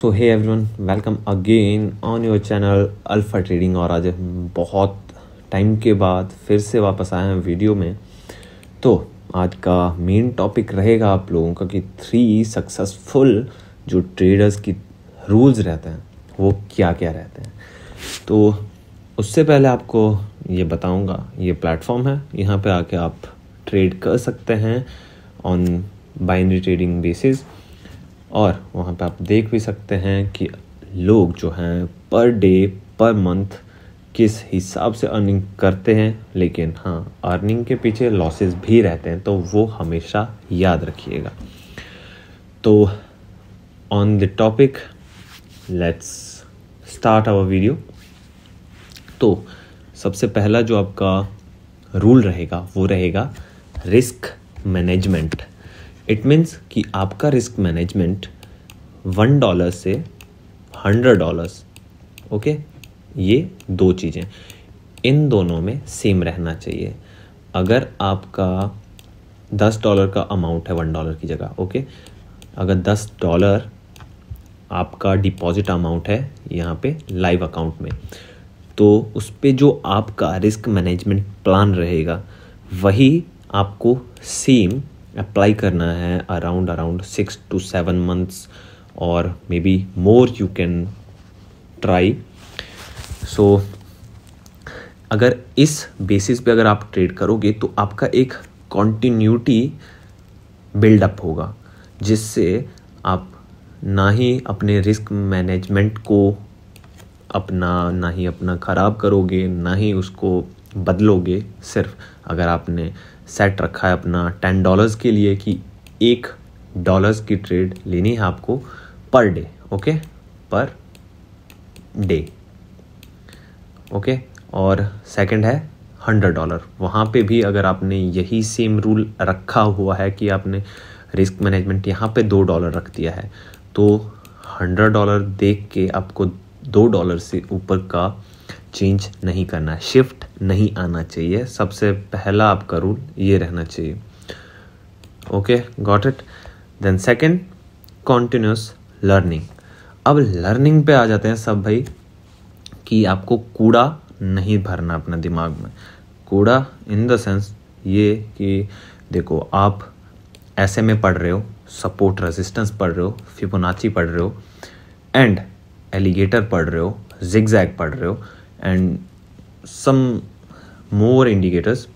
तो hey everyone welcome again on your channel alpha trading और आज हम बहुत टाइम के बाद फिर से वापस आए हैं वीडियो में तो आज का मेन टॉपिक रहेगा आप लोगों का कि थ्री सक्सेसफुल जो ट्रेडर्स की रूल्स रहते हैं वो क्या क्या रहते हैं तो उससे पहले आपको ये बताऊंगा ये प्लेटफॉर्म है यहाँ पे आके आप ट्रेड कर सकते हैं ऑन बाइनरी ट्रेडिंग बेसिस और वहाँ पे आप देख भी सकते हैं कि लोग जो हैं पर डे पर मंथ किस हिसाब से अर्निंग करते हैं लेकिन हाँ अर्निंग के पीछे लॉसेस भी रहते हैं तो वो हमेशा याद रखिएगा तो on the topic let's start our video तो सबसे पहला जो आपका रूल रहेगा वो रहेगा रिस्क मैनेजमेंट इट मीन्स कि आपका रिस्क मैनेजमेंट वन डॉलर से हंड्रेड डॉलर्स ओके ये दो चीज़ें इन दोनों में सेम रहना चाहिए अगर आपका दस डॉलर का अमाउंट है वन डॉलर की जगह ओके अगर दस डॉलर आपका डिपॉजिट अमाउंट है यहाँ पे लाइव अकाउंट में तो उस पर जो आपका रिस्क मैनेजमेंट प्लान रहेगा वही आपको सेम अप्लाई करना है around around six to seven months और maybe more you can try so अगर इस बेसिस पे अगर आप ट्रेड करोगे तो आपका एक कॉन्टीन्यूटी बिल्डअप होगा जिससे आप ना ही अपने रिस्क मैनेजमेंट को अपना ना ही अपना ख़राब करोगे ना ही उसको बदलोगे सिर्फ अगर आपने सेट रखा है अपना टेन डॉलर्स के लिए कि एक डॉलर्स की ट्रेड लेनी है आपको per day okay per day okay और सेकंड है हंड्रेड डॉलर वहाँ पे भी अगर आपने यही सेम रूल रखा हुआ है कि आपने रिस्क मैनेजमेंट यहाँ पे दो डॉलर रख दिया है तो हंड्रेड डॉलर देख के आपको दो डॉलर से ऊपर का चेंज नहीं करना है शिफ्ट नहीं आना चाहिए सबसे पहला आपका रूल ये रहना चाहिए okay got it then second continuous learning अब लर्निंग पे आ जाते हैं सब भाई कि आपको कूड़ा नहीं भरना अपने दिमाग में कूड़ा इन द सेंस ये कि देखो आप ऐसे में पढ़ रहे हो सपोर्ट रेजिस्टेंस पढ़ रहे हो फिबोनाची पढ़ रहे हो एंड एलिगेटर पढ़ रहे हो जिग पढ़ रहे हो एंड सम मोर इंडिकेटर्स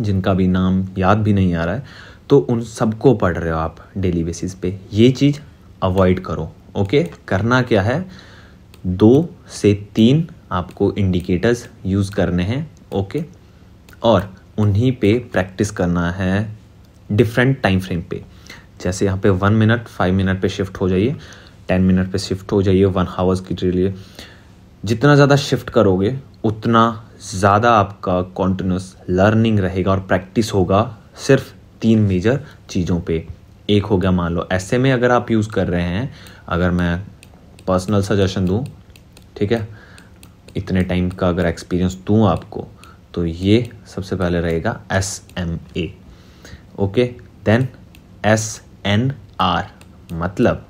जिनका भी नाम याद भी नहीं आ रहा है तो उन सबको पढ़ रहे हो आप डेली बेसिस पे ये चीज़ अवॉइड करो ओके करना क्या है दो से तीन आपको इंडिकेटर्स यूज़ करने हैं ओके और उन्हीं पे प्रैक्टिस करना है डिफरेंट टाइम फ्रेम पे जैसे यहाँ पे वन मिनट फाइव मिनट पे शिफ्ट हो जाइए टेन मिनट पे शिफ्ट हो जाइए वन हावर्स के लिए जितना ज़्यादा शिफ्ट करोगे उतना ज़्यादा आपका कॉन्टिन्यूस लर्निंग रहेगा और प्रैक्टिस होगा सिर्फ तीन मेजर चीज़ों पे एक हो गया मान लो ऐसे में अगर आप यूज़ कर रहे हैं अगर मैं पर्सनल सजेशन दूँ ठीक है इतने टाइम का अगर एक्सपीरियंस दूँ आपको तो ये सबसे पहले रहेगा S M A okay then S and R मतलब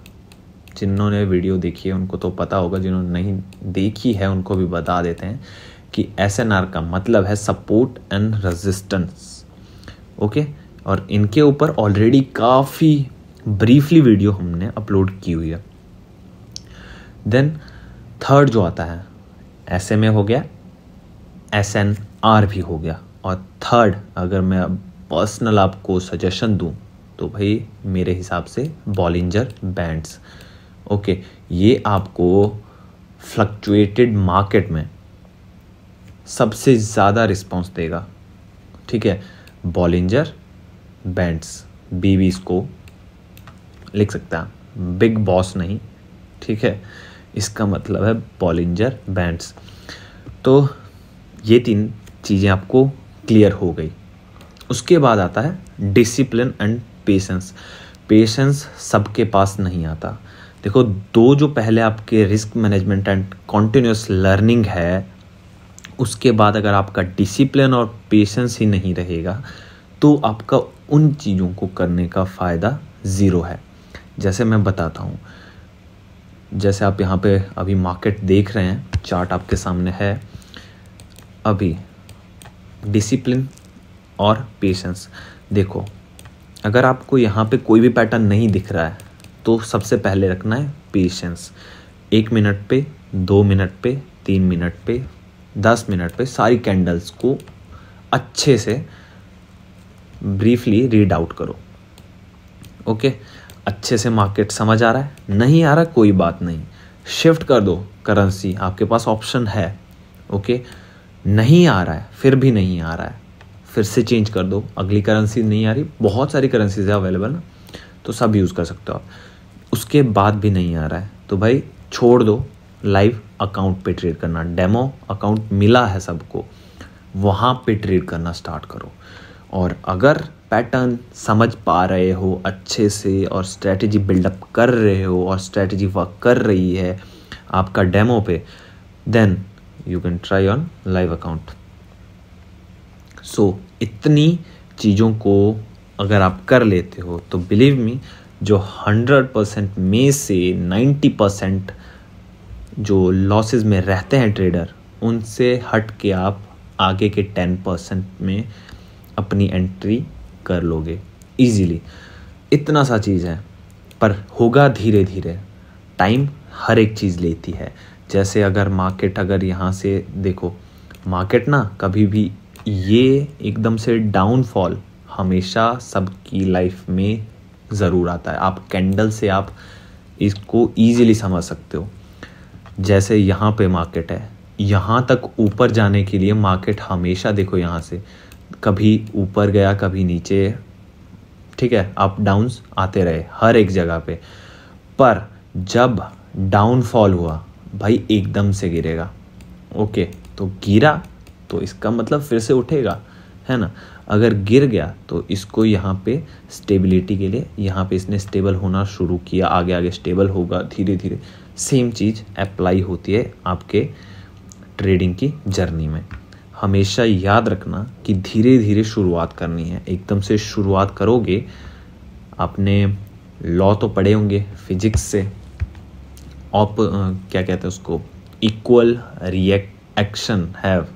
जिन्होंने वीडियो देखी है उनको तो पता होगा जिन्होंने नहीं देखी है उनको भी बता देते हैं कि एस का मतलब है सपोर्ट एंड रेजिस्टेंस ओके और इनके ऊपर ऑलरेडी काफ़ी ब्रीफली वीडियो हमने अपलोड की हुई है देन थर्ड जो आता है एस एम ए हो गया एस एन आर भी हो गया और थर्ड अगर मैं पर्सनल आपको सजेशन दूं तो भाई मेरे हिसाब से बॉलिंजर बैंड्स ओके ये आपको फ्लक्चुएटेड मार्केट में सबसे ज़्यादा रिस्पॉन्स देगा ठीक है बॉलिंजर बैंड्स बीबीस को लिख सकते हैं बिग बॉस नहीं ठीक है इसका मतलब है बॉलिंजर बैंड्स तो ये तीन चीज़ें आपको क्लियर हो गई उसके बाद आता है डिसिप्लिन एंड पेशेंस पेशेंस सबके पास नहीं आता देखो दो जो पहले आपके risk management and continuous learning है उसके बाद अगर आपका डिसिप्लिन और पेशेंस ही नहीं रहेगा तो आपका उन चीज़ों को करने का फ़ायदा ज़ीरो है जैसे मैं बताता हूँ जैसे आप यहाँ पे अभी मार्केट देख रहे हैं चार्ट आपके सामने है अभी डिसिप्लिन और पेशेंस देखो अगर आपको यहाँ पे कोई भी पैटर्न नहीं दिख रहा है तो सबसे पहले रखना है पेशेंस एक मिनट पे दो मिनट पे तीन मिनट पे दस मिनट पे सारी कैंडल्स को अच्छे से ब्रीफली रीड आउट करो ओके अच्छे से मार्केट समझ आ रहा है नहीं आ रहा कोई बात नहीं शिफ्ट कर दो करेंसी आपके पास ऑप्शन है ओके नहीं आ रहा है फिर भी नहीं आ रहा है फिर से चेंज कर दो अगली करेंसी नहीं आ रही बहुत सारी करेंसीज है अवेलेबल ना तो सब यूज़ कर सकते हो आप उसके बाद भी नहीं आ रहा है तो भाई छोड़ दो लाइव अकाउंट पे ट्रेड करना डेमो अकाउंट मिला है सबको वहाँ पे ट्रेड करना स्टार्ट करो और अगर पैटर्न समझ पा रहे हो अच्छे से और स्ट्रेटजी बिल्डअप कर रहे हो और स्ट्रेटजी वर्क कर रही है आपका डेमो पे then you can try on live account so इतनी चीज़ों को अगर आप कर लेते हो तो बिलीव मी जो 100 परसेंट में से 90 परसेंट जो लॉसेज में रहते हैं ट्रेडर उनसे हट के आप आगे के 10 परसेंट में अपनी एंट्री कर लोगे इजीली इतना सा चीज़ है पर होगा धीरे धीरे टाइम हर एक चीज़ लेती है जैसे अगर मार्केट अगर यहाँ से देखो मार्केट ना कभी भी ये एकदम से डाउनफॉल हमेशा सबकी लाइफ में ज़रूर आता है आप कैंडल से आप इसको ईजिली समझ सकते हो जैसे यहाँ पे मार्केट है यहाँ तक ऊपर जाने के लिए मार्केट हमेशा देखो यहाँ से कभी ऊपर गया कभी नीचे ठीक है अप डाउन्स आते रहे हर एक जगह पे पर जब डाउनफॉल हुआ भाई एकदम से गिरेगा ओके तो गिरा तो इसका मतलब फिर से उठेगा है ना अगर गिर गया तो इसको यहाँ पे स्टेबिलिटी के लिए यहाँ पे इसने स्टेबल होना शुरू किया आगे आगे स्टेबल होगा धीरे धीरे सेम चीज़ अप्लाई होती है आपके ट्रेडिंग की जर्नी में हमेशा याद रखना कि धीरे धीरे शुरुआत करनी है एकदम से शुरुआत करोगे आपने लॉ तो पढ़े होंगे फिजिक्स से ऑप क्या कहते हैं उसको equal reaction action have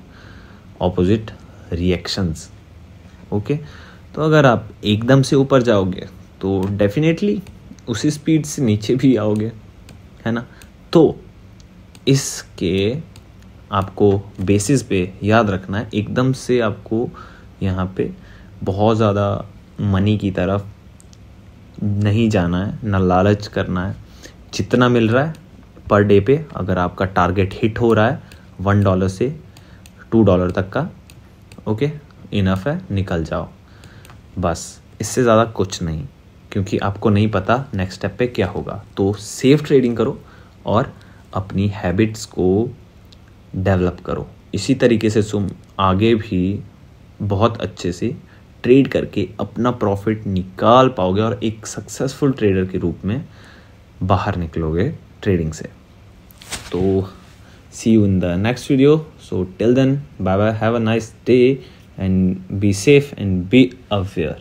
opposite reactions okay तो अगर आप एकदम से ऊपर जाओगे तो डेफिनेटली उसी स्पीड से नीचे भी आओगे है ना तो इसके आपको बेसिस पे याद रखना है एकदम से आपको यहाँ पे बहुत ज़्यादा मनी की तरफ नहीं जाना है ना लालच करना है जितना मिल रहा है पर डे पे अगर आपका टारगेट हिट हो रहा है वन डॉलर से टू डॉलर तक का ओके इनफ है निकल जाओ बस इससे ज़्यादा कुछ नहीं क्योंकि आपको नहीं पता नेक्स्ट स्टेप पे क्या होगा तो सेफ ट्रेडिंग करो और अपनी हैबिट्स को डेवलप करो इसी तरीके से तुम आगे भी बहुत अच्छे से ट्रेड करके अपना प्रॉफिट निकाल पाओगे और एक सक्सेसफुल ट्रेडर के रूप में बाहर निकलोगे ट्रेडिंग से तो see you in the next video so till then bye bye have a nice day and be safe and be aware